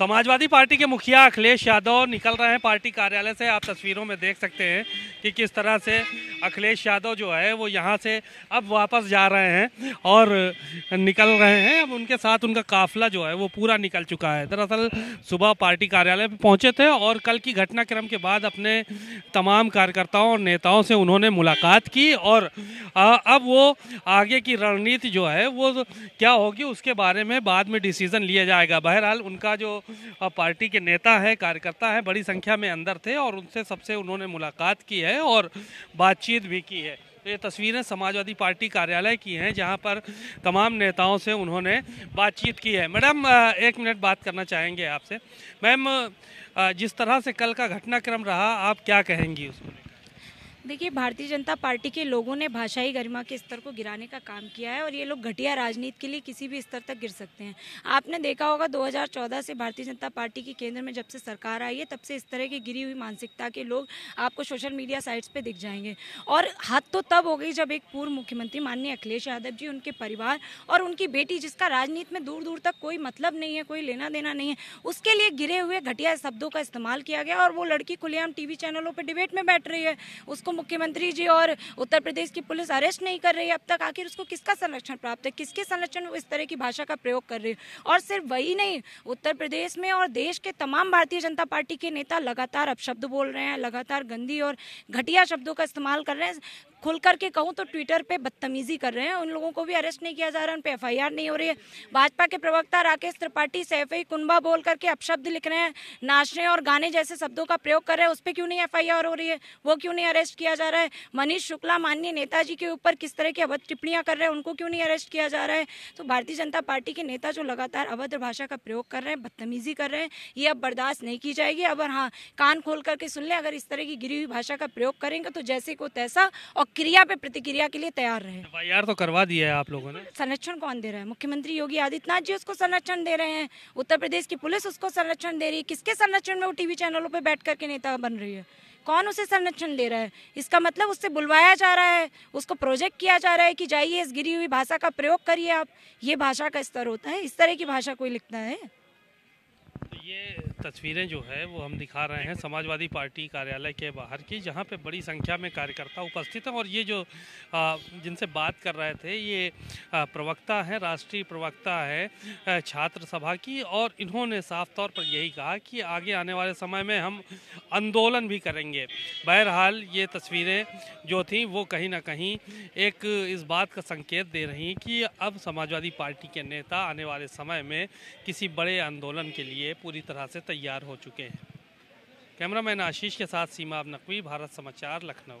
Samajwadi party के मुखिया अखिलेश यादव निकल रहे हैं पार्टी कार्यालय से आप तस्वीरों में देख सकते हैं कि किस तरह से अखिलेश यादव जो है वो यहाँ से अब वापस जा रहे हैं और निकल रहे हैं अब उनके साथ उनका काफिला जो है वो पूरा निकल चुका है दरअसल सुबह पार्टी कार्यालय पर पहुँचे थे और कल की घटनाक्रम के बाद अपने तमाम कार्यकर्ताओं और नेताओं से उन्होंने मुलाकात की और अब वो आगे की रणनीति जो है वो क्या होगी उसके बारे में बाद में डिसीज़न लिया जाएगा बहरहाल उनका जो पार्टी के नेता है कार्यकर्ता है बड़ी संख्या में अंदर थे और उनसे सबसे उन्होंने मुलाकात की है और बातचीत बातचीत भी की है तो ये तस्वीरें समाजवादी पार्टी कार्यालय की हैं जहां पर तमाम नेताओं से उन्होंने बातचीत की है मैडम एक मिनट बात करना चाहेंगे आपसे मैम जिस तरह से कल का घटनाक्रम रहा आप क्या कहेंगी उसमें देखिए भारतीय जनता पार्टी के लोगों ने भाषाई गरिमा के स्तर को गिराने का काम किया है और ये लोग घटिया राजनीति के लिए किसी भी स्तर तक गिर सकते हैं आपने देखा होगा 2014 से भारतीय जनता पार्टी की केंद्र में जब से सरकार आई है तब से इस तरह की गिरी हुई मानसिकता के लोग आपको सोशल मीडिया साइट्स पर दिख जाएंगे और हद तो तब हो गई जब एक पूर्व मुख्यमंत्री माननीय अखिलेश यादव जी उनके परिवार और उनकी बेटी जिसका राजनीति में दूर दूर तक कोई मतलब नहीं है कोई लेना देना नहीं है उसके लिए गिरे हुए घटिया शब्दों का इस्तेमाल किया गया और वो लड़की खुलेआम टी चैनलों पर डिबेट में बैठ रही है उसको मुख्यमंत्री जी और उत्तर प्रदेश की पुलिस अरेस्ट नहीं कर रही अब तक आखिर उसको किसका संरक्षण प्राप्त है किसके संरक्षण इस तरह की भाषा का प्रयोग कर रही है और सिर्फ वही नहीं उत्तर प्रदेश में और देश के तमाम भारतीय जनता पार्टी के नेता लगातार अपशब्द बोल रहे हैं लगातार गंदी और घटिया शब्दों का इस्तेमाल कर रहे हैं खुल करके कहूँ तो ट्विटर पे बदतमीजी कर रहे हैं उन लोगों को भी अरेस्ट नहीं किया जा रहा है उन पर एफ नहीं हो रही है भाजपा के प्रवक्ता राकेश त्रिपाठी सैफ कुंबा बोल करके अपशब्द लिख रहे हैं नाचने और गाने जैसे शब्दों का प्रयोग कर रहे हैं उस पर क्यों नहीं एफ हो रही है वो क्यों नहीं अरेस्ट किया जा रहा है मनीष शुक्ला माननीय नेताजी के ऊपर किस तरह की अवध टिप्पणियाँ कर रहे हैं उनको क्यों नहीं अरेस्ट किया जा रहा है तो भारतीय जनता पार्टी के नेता जो लगातार अभद्र भाषा का प्रयोग कर रहे हैं बदतमीजी कर रहे हैं ये अब बर्दाश्त नहीं की जाएगी अब हाँ कान खोल करके सुन लें अगर इस तरह की गिरी हुई भाषा का प्रयोग करेंगे तो जैसे को तैसा और क्रिया पे प्रतिक्रिया के लिए तैयार रहे तो करवा दिया है आप लोगों ने संरक्षण कौन दे रहा है मुख्यमंत्री योगी आदित्यनाथ जी उसको संरक्षण दे रहे हैं उत्तर प्रदेश की पुलिस उसको संरक्षण दे रही है किसके संरक्षण में वो टीवी चैनलों पर बैठ करके नेता बन रही है कौन उसे संरक्षण दे रहा है इसका मतलब उससे बुलवाया जा रहा है उसको प्रोजेक्ट किया जा रहा है कि जाइए इस गिरी हुई भाषा का प्रयोग करिए आप ये भाषा का स्तर होता है इस तरह की भाषा कोई लिखता है तो ये तस्वीरें जो है वो हम दिखा रहे हैं समाजवादी पार्टी कार्यालय के बाहर की जहाँ पे बड़ी संख्या में कार्यकर्ता उपस्थित हैं और ये जो जिनसे बात कर रहे थे ये प्रवक्ता हैं राष्ट्रीय प्रवक्ता है छात्र सभा की और इन्होंने साफ तौर पर यही कहा कि आगे आने वाले समय में हम आंदोलन भी करेंगे बहरहाल ये तस्वीरें जो थी वो कहीं ना कहीं एक इस बात का संकेत दे रही हैं कि अब समाजवादी पार्टी के नेता आने वाले समय में किसी बड़े आंदोलन के लिए पूरी तरह से तैयार हो चुके हैं कैमरामैन आशीष के साथ सीमा अब नकवी भारत समाचार लखनऊ